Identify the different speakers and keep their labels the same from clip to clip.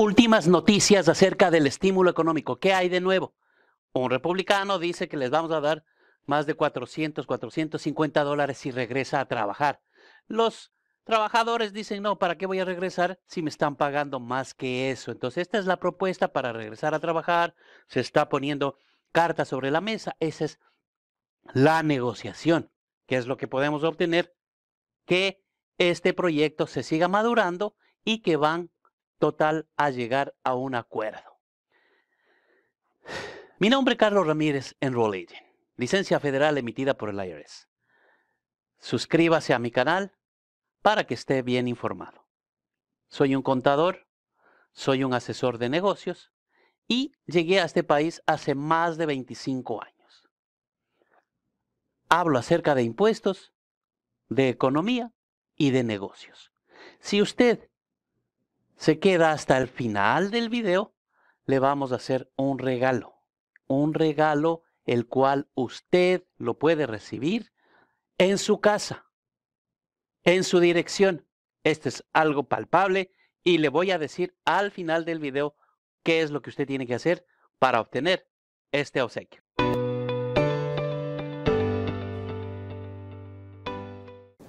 Speaker 1: Últimas noticias acerca del estímulo económico. ¿Qué hay de nuevo? Un republicano dice que les vamos a dar más de 400, 450 dólares si regresa a trabajar. Los trabajadores dicen, no, ¿para qué voy a regresar si me están pagando más que eso? Entonces, esta es la propuesta para regresar a trabajar. Se está poniendo cartas sobre la mesa. Esa es la negociación, que es lo que podemos obtener, que este proyecto se siga madurando y que van total a llegar a un acuerdo. Mi nombre es Carlos Ramírez en licencia federal emitida por el IRS. Suscríbase a mi canal para que esté bien informado. Soy un contador, soy un asesor de negocios y llegué a este país hace más de 25 años. Hablo acerca de impuestos, de economía y de negocios. Si usted se queda hasta el final del video, le vamos a hacer un regalo. Un regalo el cual usted lo puede recibir en su casa, en su dirección. Este es algo palpable y le voy a decir al final del video qué es lo que usted tiene que hacer para obtener este obsequio.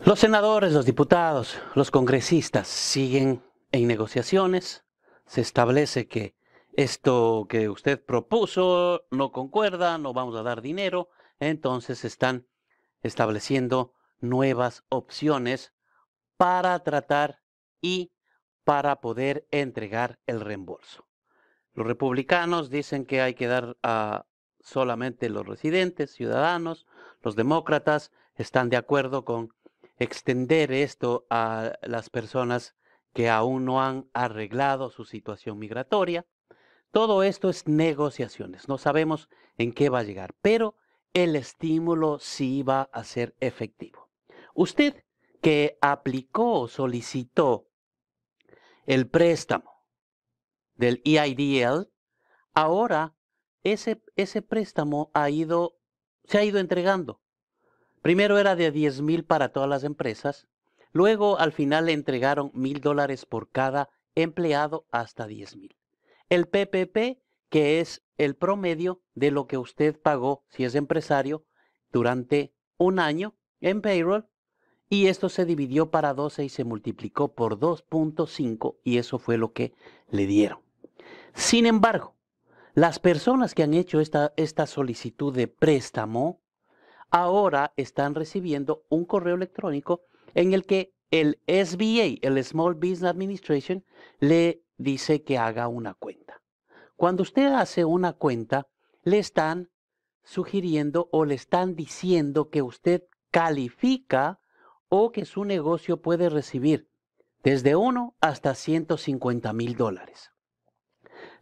Speaker 1: Los senadores, los diputados, los congresistas siguen en negociaciones, se establece que esto que usted propuso no concuerda, no vamos a dar dinero, entonces están estableciendo nuevas opciones para tratar y para poder entregar el reembolso. Los republicanos dicen que hay que dar a solamente los residentes, ciudadanos, los demócratas están de acuerdo con extender esto a las personas que aún no han arreglado su situación migratoria. Todo esto es negociaciones, no sabemos en qué va a llegar, pero el estímulo sí va a ser efectivo. Usted que aplicó o solicitó el préstamo del EIDL, ahora ese, ese préstamo ha ido, se ha ido entregando. Primero era de 10 mil para todas las empresas, Luego, al final, le entregaron mil dólares por cada empleado hasta diez mil. El PPP, que es el promedio de lo que usted pagó, si es empresario, durante un año en payroll, y esto se dividió para 12 y se multiplicó por 2.5 y eso fue lo que le dieron. Sin embargo, las personas que han hecho esta solicitud de préstamo ahora están recibiendo un correo electrónico en el que el SBA, el Small Business Administration, le dice que haga una cuenta. Cuando usted hace una cuenta, le están sugiriendo o le están diciendo que usted califica o que su negocio puede recibir desde 1 hasta 150 mil dólares.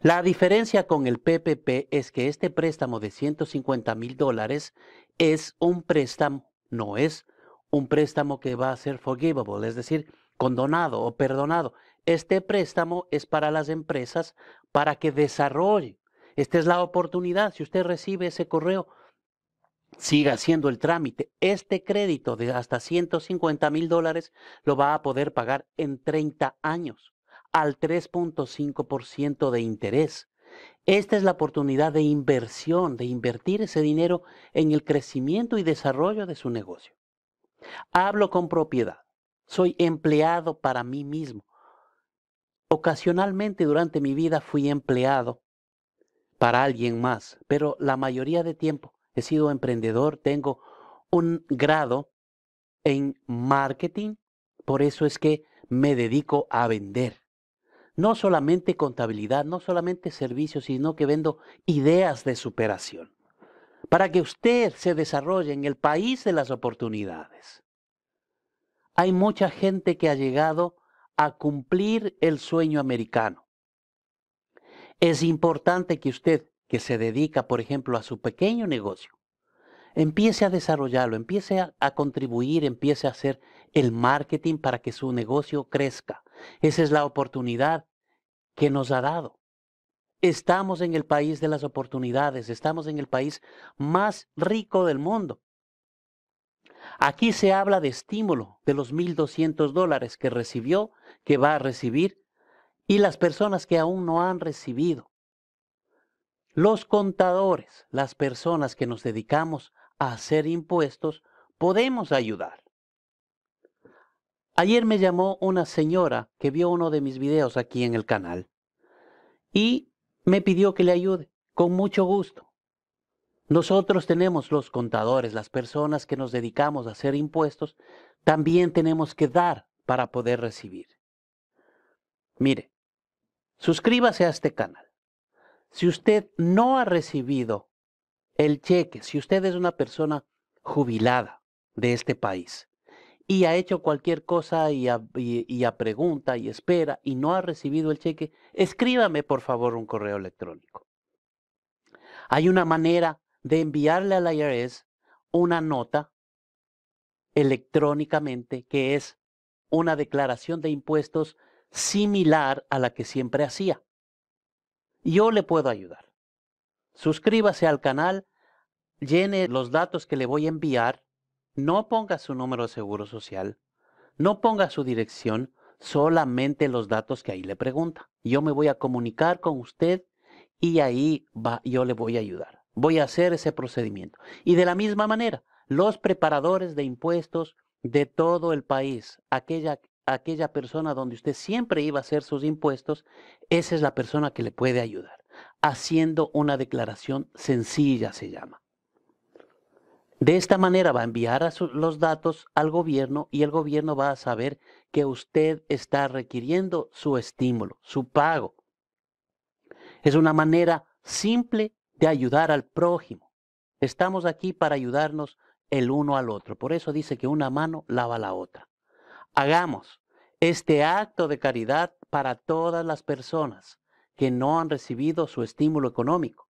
Speaker 1: La diferencia con el PPP es que este préstamo de 150 mil dólares es un préstamo, no es un préstamo que va a ser forgivable, es decir, condonado o perdonado. Este préstamo es para las empresas para que desarrolle. Esta es la oportunidad. Si usted recibe ese correo, siga haciendo el trámite. Este crédito de hasta 150 mil dólares lo va a poder pagar en 30 años al 3.5% de interés. Esta es la oportunidad de inversión, de invertir ese dinero en el crecimiento y desarrollo de su negocio. Hablo con propiedad. Soy empleado para mí mismo. Ocasionalmente durante mi vida fui empleado para alguien más, pero la mayoría de tiempo he sido emprendedor, tengo un grado en marketing, por eso es que me dedico a vender. No solamente contabilidad, no solamente servicios, sino que vendo ideas de superación para que usted se desarrolle en el país de las oportunidades. Hay mucha gente que ha llegado a cumplir el sueño americano. Es importante que usted, que se dedica, por ejemplo, a su pequeño negocio, empiece a desarrollarlo, empiece a, contribuir, empiece a hacer el marketing para que su negocio crezca. Esa es la oportunidad que nos ha dado. Estamos en el país de las oportunidades, estamos en el país más rico del mundo. Aquí se habla de estímulo de los 1.200 dólares que recibió, que va a recibir, y las personas que aún no han recibido. Los contadores, las personas que nos dedicamos a hacer impuestos, podemos ayudar. Ayer me llamó una señora que vio uno de mis videos aquí en el canal y me pidió que le ayude, con mucho gusto. Nosotros tenemos los contadores, las personas que nos dedicamos a hacer impuestos, también tenemos que dar para poder recibir. Mire, suscríbase a este canal. Si usted no ha recibido el cheque, si usted es una persona jubilada de este país, y ha hecho cualquier cosa y a, pregunta y espera y no ha recibido el cheque, escríbame por favor un correo electrónico. Hay una manera de enviarle al IRS una nota electrónicamente que es una declaración de impuestos similar a la que siempre hacía. Yo le puedo ayudar. Suscríbase al canal, llene los datos que le voy a enviar no ponga su número de seguro social, no ponga su dirección, solamente los datos que ahí le pregunta. Yo me voy a comunicar con usted y ahí va, yo le voy a ayudar. Voy a hacer ese procedimiento. Y de la misma manera, los preparadores de impuestos de todo el país, aquella, aquella persona donde usted siempre iba a hacer sus impuestos, esa es la persona que le puede ayudar, haciendo una declaración sencilla se llama. De esta manera va a enviar a los datos al gobierno y el gobierno va a saber que usted está requiriendo su estímulo, su pago. Es una manera simple de ayudar al prójimo. Estamos aquí para ayudarnos el uno al otro. Por eso dice que una mano lava la otra. Hagamos este acto de caridad para todas las personas que no han recibido su estímulo económico.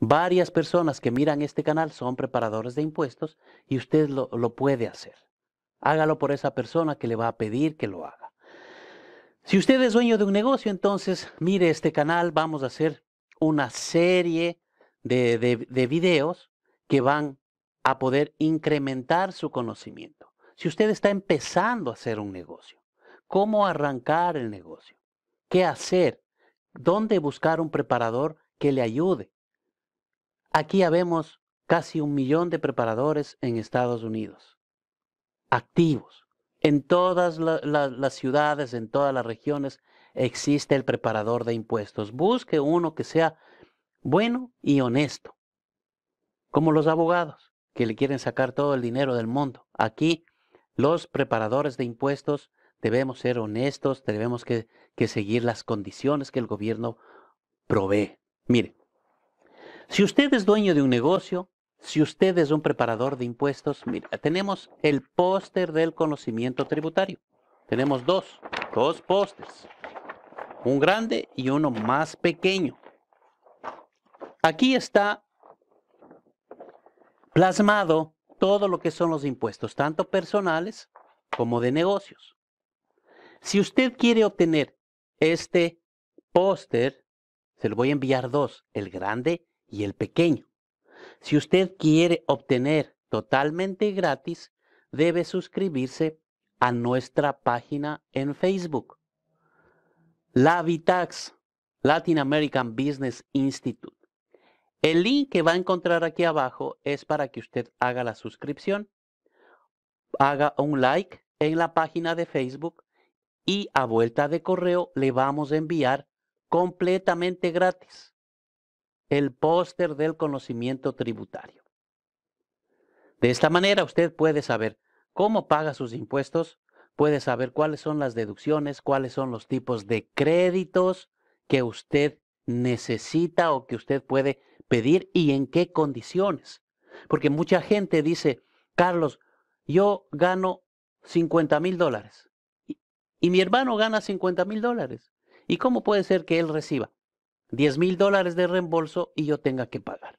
Speaker 1: Varias personas que miran este canal son preparadores de impuestos y usted lo, puede hacer. Hágalo por esa persona que le va a pedir que lo haga. Si usted es dueño de un negocio, entonces mire este canal. Vamos a hacer una serie de, de, de videos que van a poder incrementar su conocimiento. Si usted está empezando a hacer un negocio, ¿cómo arrancar el negocio? ¿Qué hacer? ¿Dónde buscar un preparador que le ayude? Aquí habemos casi un millón de preparadores en Estados Unidos, activos. En todas las ciudades, en todas las regiones, existe el preparador de impuestos. Busque uno que sea bueno y honesto, como los abogados que le quieren sacar todo el dinero del mundo. Aquí los preparadores de impuestos debemos ser honestos, debemos que, seguir las condiciones que el gobierno provee. Mire, si usted es dueño de un negocio, si usted es un preparador de impuestos, mira, tenemos el póster del conocimiento tributario. Tenemos dos, dos pósters. Un grande y uno más pequeño. Aquí está plasmado todo lo que son los impuestos, tanto personales como de negocios. Si usted quiere obtener este póster, se lo voy a enviar dos, el grande y el pequeño. Si usted quiere obtener totalmente gratis, debe suscribirse a nuestra página en Facebook. La Vitax, Latin American Business Institute. El link que va a encontrar aquí abajo es para que usted haga la suscripción, haga un like en la página de Facebook y a vuelta de correo le vamos a enviar completamente gratis el póster del conocimiento tributario. De esta manera usted puede saber cómo paga sus impuestos, puede saber cuáles son las deducciones, cuáles son los tipos de créditos que usted necesita o que usted puede pedir y en qué condiciones. Porque mucha gente dice, Carlos, yo gano 50 mil dólares y, mi hermano gana 50 mil dólares. ¿Y cómo puede ser que él reciba? 10 mil dólares de reembolso y yo tenga que pagar.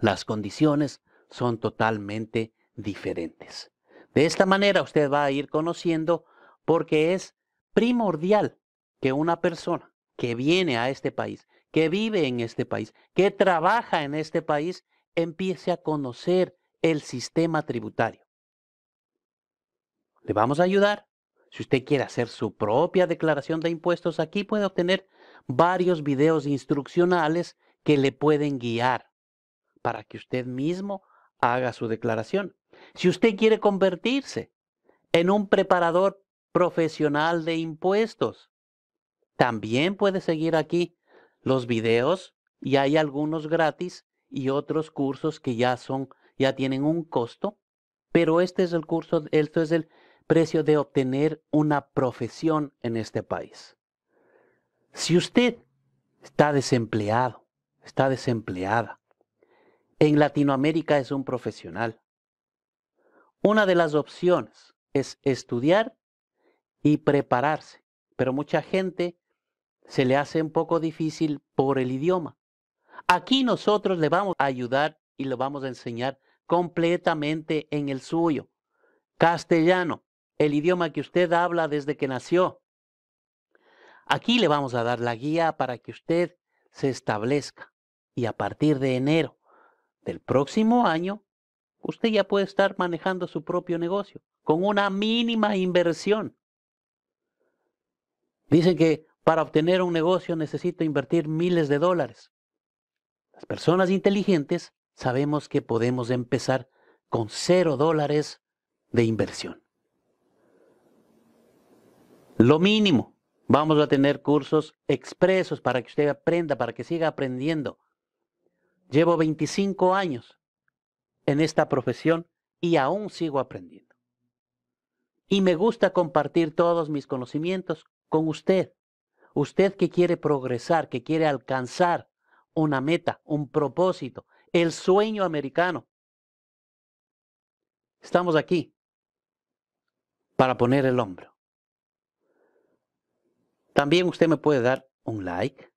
Speaker 1: Las condiciones son totalmente diferentes. De esta manera usted va a ir conociendo porque es primordial que una persona que viene a este país, que vive en este país, que trabaja en este país, empiece a conocer el sistema tributario. Le vamos a ayudar. Si usted quiere hacer su propia declaración de impuestos aquí, puede obtener varios videos instruccionales que le pueden guiar para que usted mismo haga su declaración. Si usted quiere convertirse en un preparador profesional de impuestos, también puede seguir aquí los videos y hay algunos gratis y otros cursos que ya son ya tienen un costo, pero este es el curso, esto es el precio de obtener una profesión en este país. Si usted está desempleado, está desempleada, en Latinoamérica es un profesional. Una de las opciones es estudiar y prepararse, pero mucha gente se le hace un poco difícil por el idioma. Aquí nosotros le vamos a ayudar y le vamos a enseñar completamente en el suyo. Castellano, el idioma que usted habla desde que nació. Aquí le vamos a dar la guía para que usted se establezca y a partir de enero del próximo año, usted ya puede estar manejando su propio negocio con una mínima inversión. Dicen que para obtener un negocio necesito invertir miles de dólares. Las personas inteligentes sabemos que podemos empezar con cero dólares de inversión. Lo mínimo. Vamos a tener cursos expresos para que usted aprenda, para que siga aprendiendo. Llevo 25 años en esta profesión y aún sigo aprendiendo. Y me gusta compartir todos mis conocimientos con usted. Usted que quiere progresar, que quiere alcanzar una meta, un propósito, el sueño americano. Estamos aquí para poner el hombro. También usted me puede dar un like,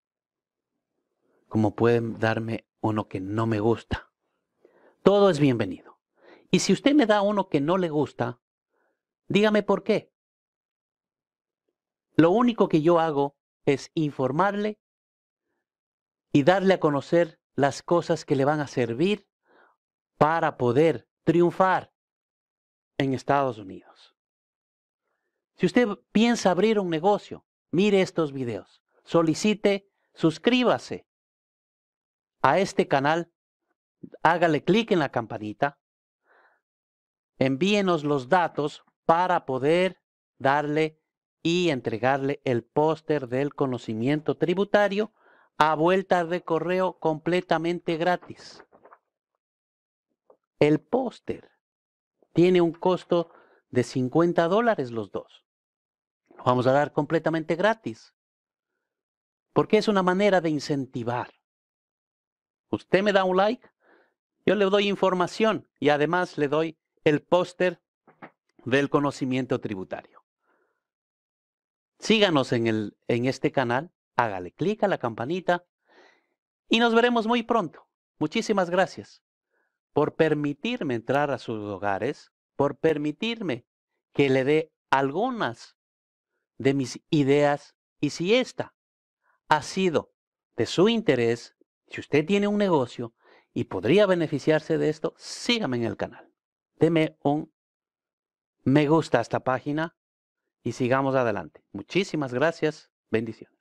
Speaker 1: como pueden darme uno que no me gusta. Todo es bienvenido. Y si usted me da uno que no le gusta, dígame por qué. Lo único que yo hago es informarle y darle a conocer las cosas que le van a servir para poder triunfar en Estados Unidos. Si usted piensa abrir un negocio, mire estos videos, solicite, suscríbase a este canal, hágale clic en la campanita, envíenos los datos para poder darle y entregarle el póster del conocimiento tributario a vuelta de correo completamente gratis. El póster tiene un costo de 50 dólares los dos vamos a dar completamente gratis. Porque es una manera de incentivar. Usted me da un like, yo le doy información y además le doy el póster del conocimiento tributario. Síganos en, en este canal, hágale clic a la campanita y nos veremos muy pronto. Muchísimas gracias por permitirme entrar a sus hogares, por permitirme que le dé algunas de mis ideas y si esta ha sido de su interés, si usted tiene un negocio y podría beneficiarse de esto, sígame en el canal. Deme un me gusta a esta página y sigamos adelante. Muchísimas gracias. Bendiciones.